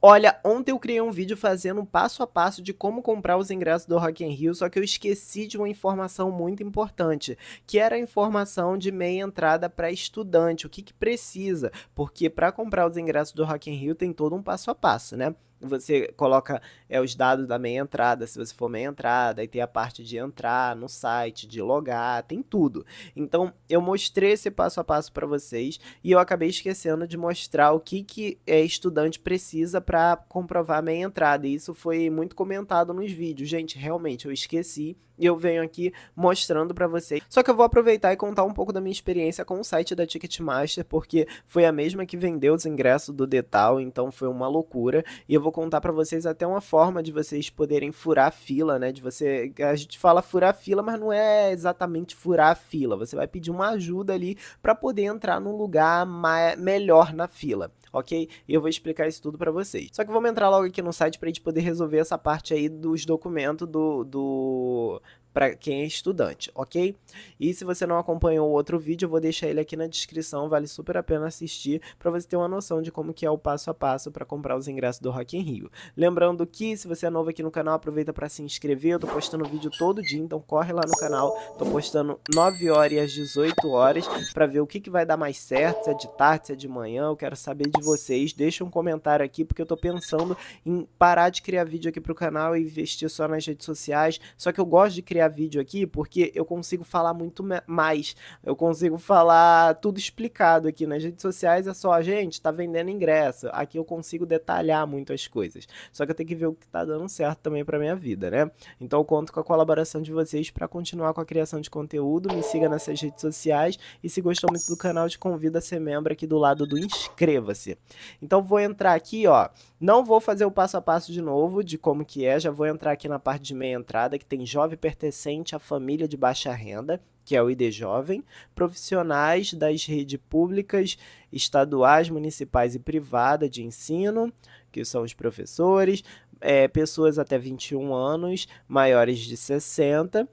Olha, ontem eu criei um vídeo fazendo um passo a passo de como comprar os ingressos do Rock in Rio, só que eu esqueci de uma informação muito importante, que era a informação de meia entrada para estudante, o que, que precisa, porque para comprar os ingressos do Rock in Rio tem todo um passo a passo, né? você coloca é, os dados da meia entrada, se você for meia entrada, e tem a parte de entrar no site, de logar, tem tudo. Então, eu mostrei esse passo a passo para vocês e eu acabei esquecendo de mostrar o que, que é, estudante precisa para comprovar a meia entrada. E isso foi muito comentado nos vídeos. Gente, realmente, eu esqueci e eu venho aqui mostrando para vocês. Só que eu vou aproveitar e contar um pouco da minha experiência com o site da Ticketmaster, porque foi a mesma que vendeu os ingressos do Detal, então foi uma loucura. E eu vou vou contar para vocês até uma forma de vocês poderem furar a fila, né? De você, a gente fala furar a fila, mas não é exatamente furar a fila. Você vai pedir uma ajuda ali para poder entrar num lugar mais, melhor na fila, ok? eu vou explicar isso tudo para vocês. Só que vamos entrar logo aqui no site para gente poder resolver essa parte aí dos documentos do, do para quem é estudante, ok? E se você não acompanhou o outro vídeo, eu vou deixar ele aqui na descrição, vale super a pena assistir para você ter uma noção de como que é o passo a passo para comprar os ingressos do Rock in Rio. Lembrando que se você é novo aqui no canal, aproveita para se inscrever, eu tô postando vídeo todo dia, então corre lá no canal, tô postando 9 horas e às 18 horas para ver o que que vai dar mais certo, se é de tarde, se é de manhã, eu quero saber de vocês. Deixa um comentário aqui porque eu tô pensando em parar de criar vídeo aqui pro canal e investir só nas redes sociais, só que eu gosto de criar vídeo aqui porque eu consigo falar muito mais. Eu consigo falar tudo explicado aqui. Nas redes sociais é só, a gente, tá vendendo ingresso. Aqui eu consigo detalhar muito as coisas. Só que eu tenho que ver o que tá dando certo também pra minha vida, né? Então eu conto com a colaboração de vocês para continuar com a criação de conteúdo. Me siga nessas redes sociais. E se gostou muito do canal, te convido a ser membro aqui do lado do inscreva-se. Então vou entrar aqui, ó. Não vou fazer o passo a passo de novo de como que é. Já vou entrar aqui na parte de meia entrada, que tem jovem pertencente a à família de baixa renda, que é o ID Jovem, profissionais das redes públicas, estaduais, municipais e privada de ensino, que são os professores, é, pessoas até 21 anos, maiores de 60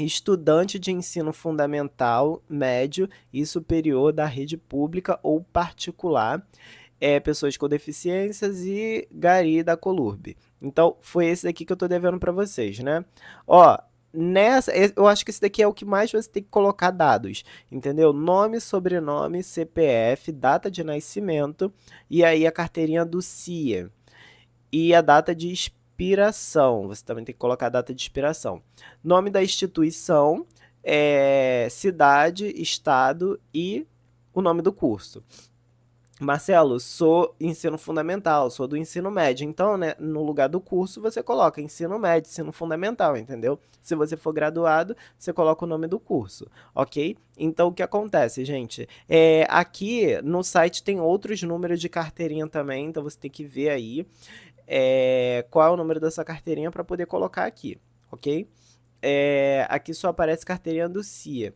estudante de ensino fundamental, médio e superior da rede pública ou particular, é, pessoas com deficiências e Gari da Colurbe. Então, foi esse aqui que eu tô devendo para vocês, né? Ó, nessa, eu acho que esse daqui é o que mais você tem que colocar dados, entendeu? Nome, sobrenome, CPF, data de nascimento e aí a carteirinha do CIA e a data de expiração. Você também tem que colocar a data de expiração. Nome da instituição, é, cidade, estado e o nome do curso. Marcelo, sou ensino fundamental, sou do ensino médio. Então, né, no lugar do curso, você coloca ensino médio, ensino fundamental, entendeu? Se você for graduado, você coloca o nome do curso, ok? Então, o que acontece, gente? É, aqui no site tem outros números de carteirinha também, então você tem que ver aí é, qual é o número dessa carteirinha para poder colocar aqui, ok? É, aqui só aparece carteirinha do CIA,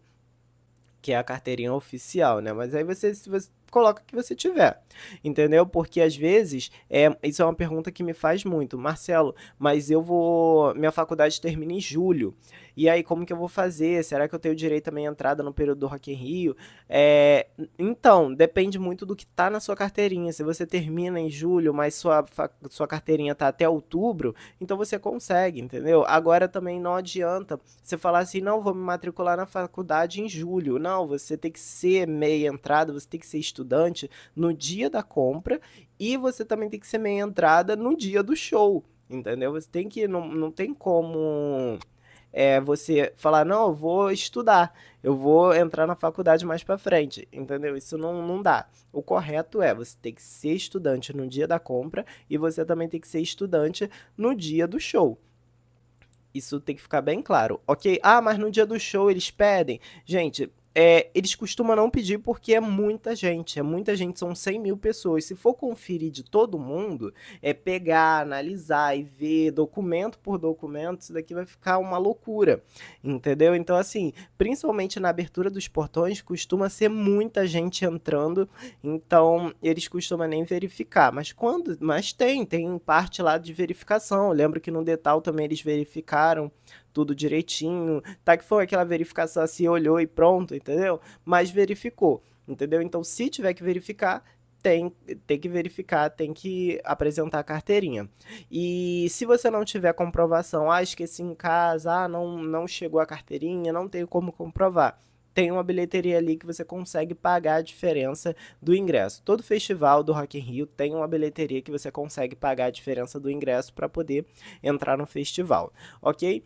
que é a carteirinha oficial, né? Mas aí você, se você coloca o que você tiver. Entendeu? Porque às vezes, é, isso é uma pergunta que me faz muito. Marcelo, mas eu vou. Minha faculdade termina em julho. E aí, como que eu vou fazer? Será que eu tenho direito também à entrada no período do Rock in Rio? É, então, depende muito do que tá na sua carteirinha. Se você termina em julho, mas sua, sua carteirinha tá até outubro, então você consegue, entendeu? Agora também não adianta você falar assim, não, vou me matricular na faculdade em julho. Não, você tem que ser meia entrada, você tem que ser estudante no dia da compra e você também tem que ser meia entrada no dia do show, entendeu? Você tem que, não, não tem como é, você falar, não, eu vou estudar, eu vou entrar na faculdade mais para frente, entendeu? Isso não, não dá. O correto é você ter que ser estudante no dia da compra e você também tem que ser estudante no dia do show. Isso tem que ficar bem claro, ok? Ah, mas no dia do show eles pedem. Gente, é, eles costumam não pedir porque é muita gente, é muita gente, são 100 mil pessoas. Se for conferir de todo mundo, é pegar, analisar e ver documento por documento, isso daqui vai ficar uma loucura, entendeu? Então, assim, principalmente na abertura dos portões, costuma ser muita gente entrando, então eles costumam nem verificar. Mas quando. Mas tem, tem parte lá de verificação. Eu lembro que no Detal também eles verificaram tudo direitinho. Tá que foi aquela verificação assim, olhou e pronto, entendeu? Mas verificou, entendeu? Então, se tiver que verificar, tem, tem que verificar, tem que apresentar a carteirinha. E se você não tiver comprovação, ah, esqueci em casa, ah, não, não chegou a carteirinha, não tem como comprovar. Tem uma bilheteria ali que você consegue pagar a diferença do ingresso. Todo festival do Rock in Rio tem uma bilheteria que você consegue pagar a diferença do ingresso para poder entrar no festival, ok?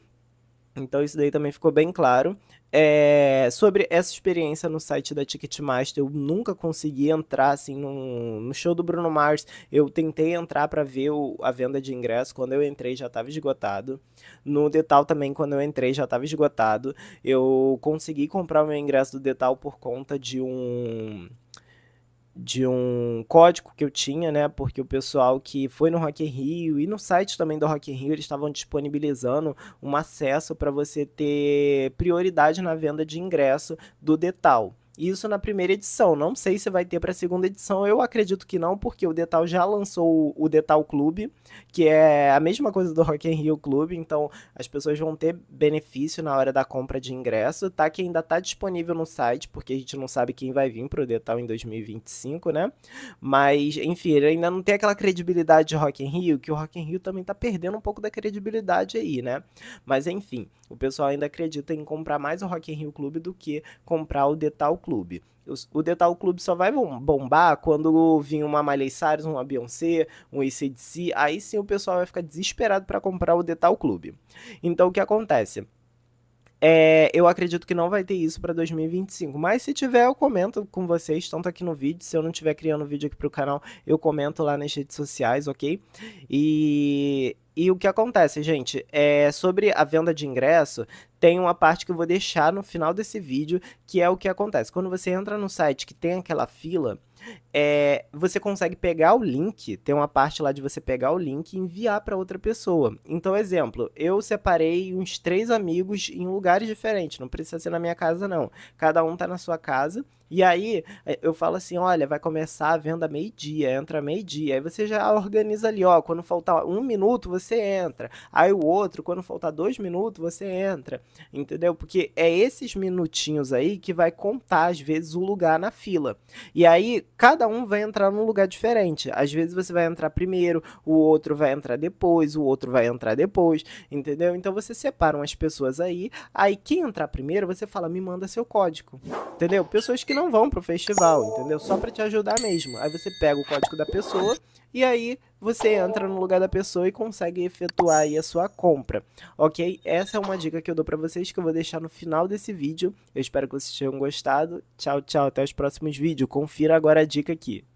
Então isso daí também ficou bem claro. É, sobre essa experiência no site da Ticketmaster, eu nunca consegui entrar assim no show do Bruno Mars. Eu tentei entrar para ver o, a venda de ingresso, quando eu entrei já estava esgotado. No Detal também, quando eu entrei já estava esgotado. Eu consegui comprar o meu ingresso do Detal por conta de um de um código que eu tinha, né? Porque o pessoal que foi no Rock in Rio e no site também do Rock in Rio, eles estavam disponibilizando um acesso para você ter prioridade na venda de ingresso do Detal. Isso na primeira edição. Não sei se vai ter para a segunda edição. Eu acredito que não, porque o Detal já lançou o Detal Clube, que é a mesma coisa do Rock in Rio Clube. Então as pessoas vão ter benefício na hora da compra de ingresso, tá? Que ainda tá disponível no site, porque a gente não sabe quem vai vir pro Detal em 2025, né? Mas enfim, ele ainda não tem aquela credibilidade de Rock in Rio, que o Rock in Rio também tá perdendo um pouco da credibilidade aí, né? Mas enfim, o pessoal ainda acredita em comprar mais o Rock in Rio Clube do que comprar o Detal Clube Clube. O The Tal Clube só vai bombar quando vir uma Miley Cyrus, uma Beyoncé, um ACDC. Aí sim o pessoal vai ficar desesperado para comprar o The Tal Clube. Então o que acontece? É, eu acredito que não vai ter isso para 2025, mas se tiver eu comento com vocês, tanto aqui no vídeo, se eu não estiver criando vídeo aqui para o canal, eu comento lá nas redes sociais, ok? E, e o que acontece, gente, é sobre a venda de ingresso, tem uma parte que eu vou deixar no final desse vídeo, que é o que acontece. Quando você entra no site que tem aquela fila, é, você consegue pegar o link, tem uma parte lá de você pegar o link e enviar para outra pessoa. Então, exemplo, eu separei uns três amigos em lugares diferentes, não precisa ser na minha casa, não. Cada um tá na sua casa. E aí é, eu falo assim: olha, vai começar a venda meio-dia, entra meio-dia. Aí você já organiza ali, ó. Quando faltar um minuto, você entra. Aí o outro, quando faltar dois minutos, você entra. Entendeu? Porque é esses minutinhos aí que vai contar, às vezes, o lugar na fila. E aí, cada cada um vai entrar num lugar diferente. Às vezes você vai entrar primeiro, o outro vai entrar depois, o outro vai entrar depois, entendeu? Então você separa umas pessoas aí, aí quem entrar primeiro, você fala, me manda seu código, entendeu? Pessoas que não vão pro festival, entendeu? Só para te ajudar mesmo. Aí você pega o código da pessoa e aí você entra no lugar da pessoa e consegue efetuar aí a sua compra, ok? Essa é uma dica que eu dou para vocês que eu vou deixar no final desse vídeo. Eu espero que vocês tenham gostado. Tchau, tchau, até os próximos vídeos. Confira agora a dica aqui.